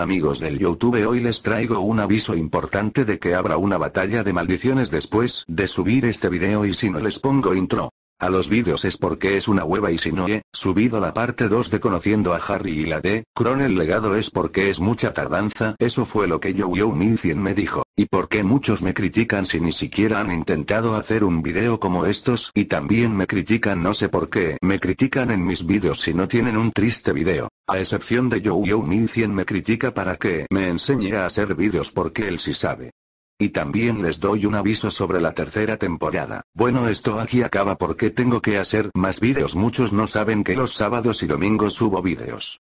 Amigos del YouTube hoy les traigo un aviso importante de que habrá una batalla de maldiciones después de subir este video y si no les pongo intro a los vídeos es porque es una hueva y si no he eh, subido la parte 2 de conociendo a Harry y la de Cron el legado es porque es mucha tardanza. Eso fue lo que yo Yo 1100 me dijo. ¿Y por qué muchos me critican si ni siquiera han intentado hacer un video como estos? Y también me critican no sé por qué me critican en mis vídeos si no tienen un triste video. A excepción de Yo Yo 1100 me critica para que me enseñe a hacer vídeos porque él sí sabe. Y también les doy un aviso sobre la tercera temporada. Bueno esto aquí acaba porque tengo que hacer más videos. Muchos no saben que los sábados y domingos subo videos.